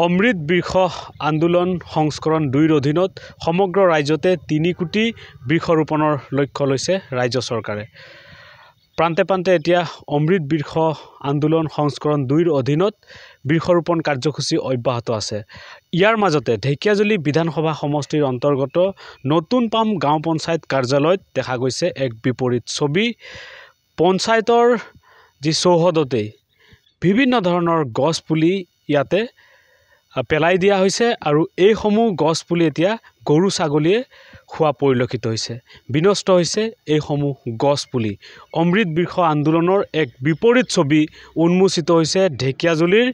অমৃত বৃষ আন্দোলন সংস্কৰণ দুইৰ অধীনত সমগ্ৰ ৰাজ্যতে তিনি কোটি বৃষ ৰোপণৰ লক্ষ্য লৈছে ৰাজ্য চৰকাৰে প্ৰান্তে প্ৰান্তে এতিয়া অমৃত বৃক্ষ আন্দোলন সংস্কৰণ দুইৰ অধীনত বৃক্ষৰোপণ কাৰ্যসূচী অব্যাহত আছে ইয়াৰ মাজতে ঢেকীয়াজুলি বিধানসভা সমষ্টিৰ অন্তৰ্গত নতুন পাম গাঁও পঞ্চায়ত কাৰ্যালয়ত দেখা গৈছে এক বিপৰীত ছবি পঞ্চায়তৰ যি চৌহদতেই বিভিন্ন ধৰণৰ গছপুলি ইয়াতে পেলাই দিয়া হৈছে আৰু এইসমূহ গছপুলি এতিয়া গৰু ছাগলীয়ে খোৱা পৰিলক্ষিত হৈছে বিনষ্ট হৈছে এইসমূহ গছপুলি অমৃত বৃক্ষ আন্দোলনৰ এক বিপৰীত ছবি উন্মোচিত হৈছে ঢেকীয়াজুলিৰ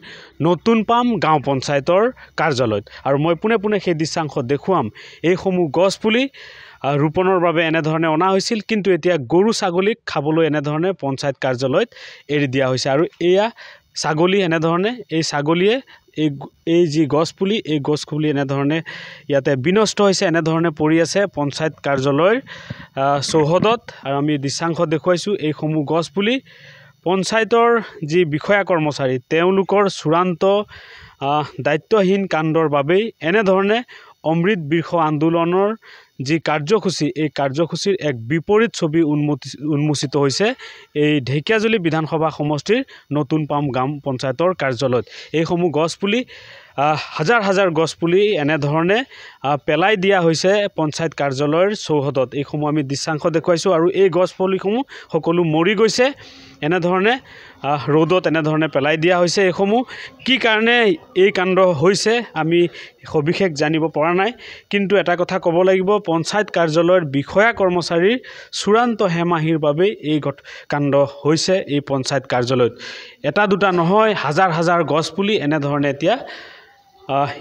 নতুন পাম গাঁও পঞ্চায়তৰ কাৰ্যালয়ত আৰু মই পোনে পোনে সেই দৃশ্যাংশ দেখুৱাম এইসমূহ গছপুলি ৰোপণৰ বাবে এনেধৰণে অনা হৈছিল কিন্তু এতিয়া গৰু ছাগলীক খাবলৈ এনেধৰণে পঞ্চায়ত কাৰ্যালয়ত এৰি দিয়া হৈছে আৰু এয়া ছাগলী এনেধৰণে এই ছাগলীয়ে এই এই যি গছপুলি এই গছপুলি এনেধৰণে ইয়াতে বিনষ্ট হৈছে এনেধৰণে পৰি আছে পঞ্চায়ত কাৰ্যালয়ৰ চৌহদত আৰু আমি দৃশ্যাংশ দেখুৱাইছোঁ এইসমূহ গছপুলি পঞ্চায়তৰ যি বিষয়া কৰ্মচাৰী তেওঁলোকৰ চূড়ান্ত দায়িত্বহীন কাণ্ডৰ বাবেই এনেধৰণে অমৃত বৃষ আন্দোলনৰ যি কাৰ্যসূচী এই কাৰ্যসূচীৰ এক বিপৰীত ছবি উন্মোচি উন্মোচিত হৈছে এই ঢেকীয়াজুলি বিধানসভা সমষ্টিৰ নতুন পাম গ্ৰাম পঞ্চায়তৰ কাৰ্যালয়ত এইসমূহ গছপুলি হাজাৰ হাজাৰ গছপুলি এনেধৰণে পেলাই দিয়া হৈছে পঞ্চায়ত কাৰ্যালয়ৰ চৌহদত এইসমূহ আমি দৃশ্যাংশ দেখুৱাইছোঁ আৰু এই গছপুলিসমূহ সকলো মৰি গৈছে এনেধৰণে ৰ'দত এনেধৰণে পেলাই দিয়া হৈছে এইসমূহ কি কাৰণে এই কাণ্ড হৈছে আমি সবিশেষ জানিব পৰা নাই কিন্তু এটা কথা ক'ব লাগিব পঞ্চায়ত কাৰ্যালয়ৰ বিষয়া কৰ্মচাৰীৰ চূড়ান্ত হেমাহিৰ বাবেই এই কাণ্ড হৈছে এই পঞ্চায়ত কাৰ্যালয়ত এটা দুটা নহয় হাজাৰ হাজাৰ গছপুলি এনেধৰণে এতিয়া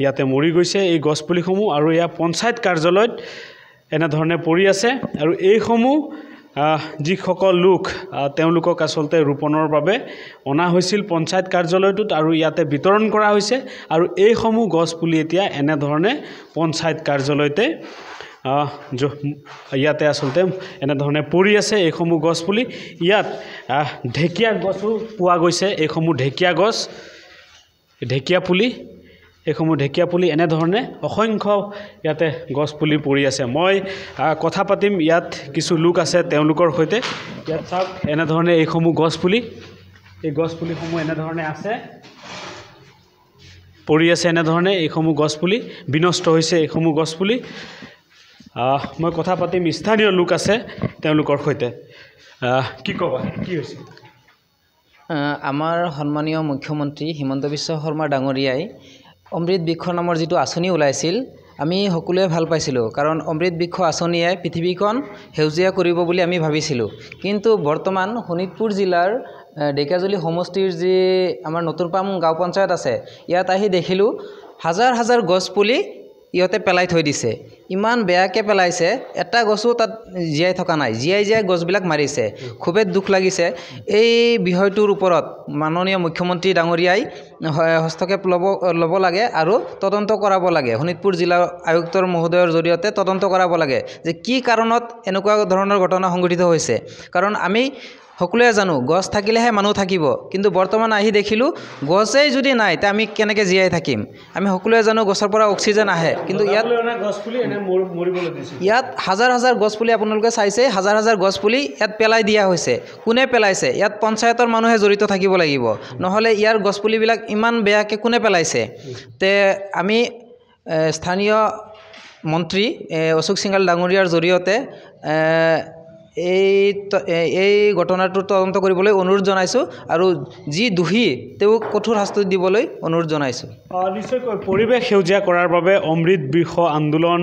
ইয়াতে মৰি গৈছে এই গছপুলিসমূহ আৰু এয়া পঞ্চায়ত কাৰ্যালয়ত এনেধৰণে পৰি আছে আৰু এইসমূহ যিসকল লোক তেওঁলোকক আচলতে ৰোপণৰ বাবে অনা হৈছিল পঞ্চায়ত কাৰ্যালয়টোত আৰু ইয়াতে বিতৰণ কৰা হৈছে আৰু এইসমূহ গছপুলি এতিয়া এনেধৰণে পঞ্চায়ত কাৰ্যালয়তে ইয়াতে আচলতে এনেধৰণে পৰি আছে এইসমূহ গছপুলি ইয়াত ঢেকীয়া গছো পোৱা গৈছে এইসমূহ ঢেকীয়া গছ ঢেকীয়া পুলি এইসমূহ পুলি এনেধৰণে অসংখ্য ইয়াতে গছপুলি পৰি আছে মই কথা পাতিম ইয়াত কিছু লোক আছে তেওঁলোকৰ সৈতে ইয়াত চাওক এনেধৰণে এইসমূহ গছপুলি এই গছপুলিসমূহ এনেধৰণে আছে পৰি আছে এনেধৰণে এইসমূহ গছপুলি বিনষ্ট হৈছে এইসমূহ গছপুলি মই কথা পাতিম স্থানীয় লোক আছে তেওঁলোকৰ সৈতে কি ক'বা কি হৈছে আমাৰ সন্মানীয় মুখ্যমন্ত্ৰী হিমন্ত বিশ্ব শৰ্মা ডাঙৰীয়াই অমৃত বৃক্ষ নামৰ যিটো আঁচনি ওলাইছিল আমি সকলোৱে ভাল পাইছিলোঁ কাৰণ অমৃত বৃক্ষ আঁচনিয়ে পৃথিৱীখন সেউজীয়া কৰিব বুলি আমি ভাবিছিলোঁ কিন্তু বৰ্তমান শোণিতপুৰ জিলাৰ ঢেকিয়াজুলি সমষ্টিৰ যি আমাৰ নতুন পাম গাঁও পঞ্চায়ত আছে ইয়াত আহি দেখিলোঁ হাজাৰ হাজাৰ গছপুলি ইহঁতে পেলাই থৈ দিছে ইমান বেয়াকৈ পেলাইছে এটা গছো তাত জীয়াই থকা নাই জীয়াই জীয়াই গছবিলাক মাৰিছে খুবেই দুখ লাগিছে এই বিষয়টোৰ ওপৰত মাননীয় মুখ্যমন্ত্ৰী ডাঙৰীয়াই হস্তক্ষেপ ল'ব ল'ব লাগে আৰু তদন্ত কৰাব লাগে শোণিতপুৰ জিলা আয়ুক্তৰ মহোদয়ৰ জৰিয়তে তদন্ত কৰাব লাগে যে কি কাৰণত এনেকুৱা ধৰণৰ ঘটনা সংঘটিত হৈছে কাৰণ আমি সকলোৱে জানো গছ থাকিলেহে মানুহ থাকিব কিন্তু বৰ্তমান আহি দেখিলোঁ গছেই যদি নাই তে আমি কেনেকৈ জীয়াই থাকিম আমি সকলোৱে জানো গছৰ পৰা অক্সিজেন আহে কিন্তু ইয়াত গছপুলি ইয়াত হাজাৰ হাজাৰ গছপুলি আপোনালোকে চাইছে হাজাৰ হাজাৰ গছপুলি ইয়াত পেলাই দিয়া হৈছে কোনে পেলাইছে ইয়াত পঞ্চায়তৰ মানুহে জড়িত থাকিব লাগিব নহ'লে ইয়াৰ গছপুলিবিলাক ইমান বেয়াকৈ কোনে পেলাইছে তে আমি স্থানীয় মন্ত্ৰী অশোক সিঙাল ডাঙৰীয়াৰ জৰিয়তে এই এই ঘটনাটো তদন্ত কৰিবলৈ অনুৰোধ জনাইছোঁ আৰু যি দোষী তেওঁক কঠোৰ শাস্তি দিবলৈ অনুৰোধ জনাইছোঁ নিশ্চয়কৈ পৰিৱেশ সেউজীয়া কৰাৰ বাবে অমৃত বৃক্ষ আন্দোলন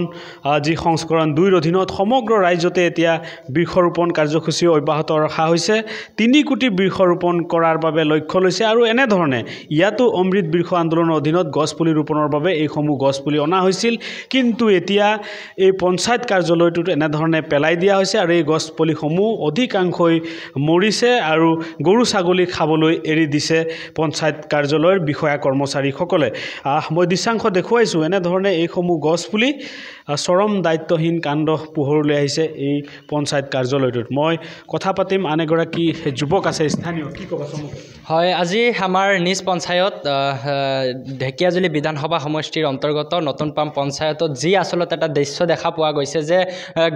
যি সংস্কৰণ দুইৰ অধীনত সমগ্ৰ ৰাজ্যতে এতিয়া বৃক্ষৰোপণ কাৰ্যসূচী অব্যাহত ৰখা হৈছে তিনি কোটি বৃক্ষৰোপণ কৰাৰ বাবে লক্ষ্য লৈছে আৰু এনেধৰণে ইয়াতো অমৃত বৃক্ষ আন্দোলনৰ অধীনত গছপুলি ৰোপণৰ বাবে এইসমূহ গছপুলি অনা হৈছিল কিন্তু এতিয়া এই পঞ্চায়ত কাৰ্যালয়টোত এনেধৰণে পেলাই দিয়া হৈছে আৰু এই গছ মুকলিসমূহ অধিকাংশই মৰিছে আৰু গৰু ছাগলী খাবলৈ এৰি দিছে পঞ্চায়ত কাৰ্যালয়ৰ বিষয়া কৰ্মচাৰীসকলে মই দৃশ্যাংশ দেখুৱাইছোঁ এনেধৰণে এইসমূহ গছপুলি চৰম দায়িত্বহীন কাণ্ড পোহৰলৈ আহিছে এই পঞ্চায়ত কাৰ্যালয়টোত মই কথা পাতিম আন এগৰাকী যুৱক আছে স্থানীয় কি ক'বাচোন হয় আজি আমাৰ নিজ পঞ্চায়ত ঢেকীয়াজুলি বিধানসভা সমষ্টিৰ অন্তৰ্গত নতুন পাম পঞ্চায়তত যি আচলতে এটা দৃশ্য দেখা পোৱা গৈছে যে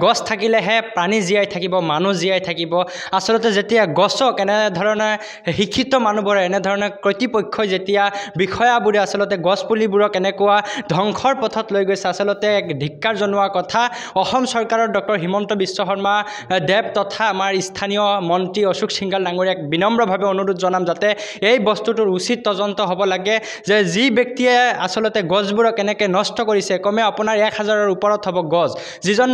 গছ থাকিলেহে প্ৰাণী জীয়াই থাকিব মানুহ জীয়াই থাকিব আচলতে যেতিয়া গছক এনেধৰণে শিক্ষিত মানুহবোৰে এনেধৰণে কৰ্তৃপক্ষই যেতিয়া বিষয়াবোৰে আচলতে গছপুলিবোৰক এনেকুৱা ধ্বংসৰ পথত লৈ গৈছে আচলতে এক ধিক্কাৰ জনোৱা কথা অসম চৰকাৰৰ ডক্টৰ হিমন্ত বিশ্ব শৰ্মা দেৱ তথা আমাৰ স্থানীয় মন্ত্ৰী অশোক সিংগাল ডাঙৰীয়াক বিনম্ৰভাৱে অনুৰোধ জনাম যাতে এই বস্তুটোৰ উচিত তদন্ত হ'ব লাগে যে যি ব্যক্তিয়ে আচলতে গছবোৰক এনেকৈ নষ্ট কৰিছে কমেও আপোনাৰ এক হাজাৰৰ ওপৰত হ'ব গছ যিজন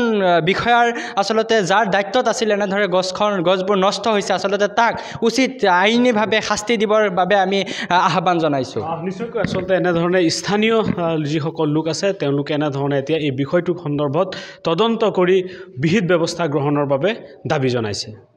বিষয়াৰ আচলতে যাৰ দায়িত্বত আছে আছিল এনেধৰণে গছখন গছবোৰ নষ্ট হৈছে আচলতে তাক উচিত আইনীভাৱে শাস্তি দিবৰ বাবে আমি আহ্বান জনাইছোঁ নিশ্চয়কৈ আচলতে এনেধৰণে স্থানীয় যিসকল লোক আছে তেওঁলোকে এনেধৰণে এতিয়া এই বিষয়টো সন্দৰ্ভত তদন্ত কৰি বিহিত ব্যৱস্থা গ্ৰহণৰ বাবে দাবী জনাইছে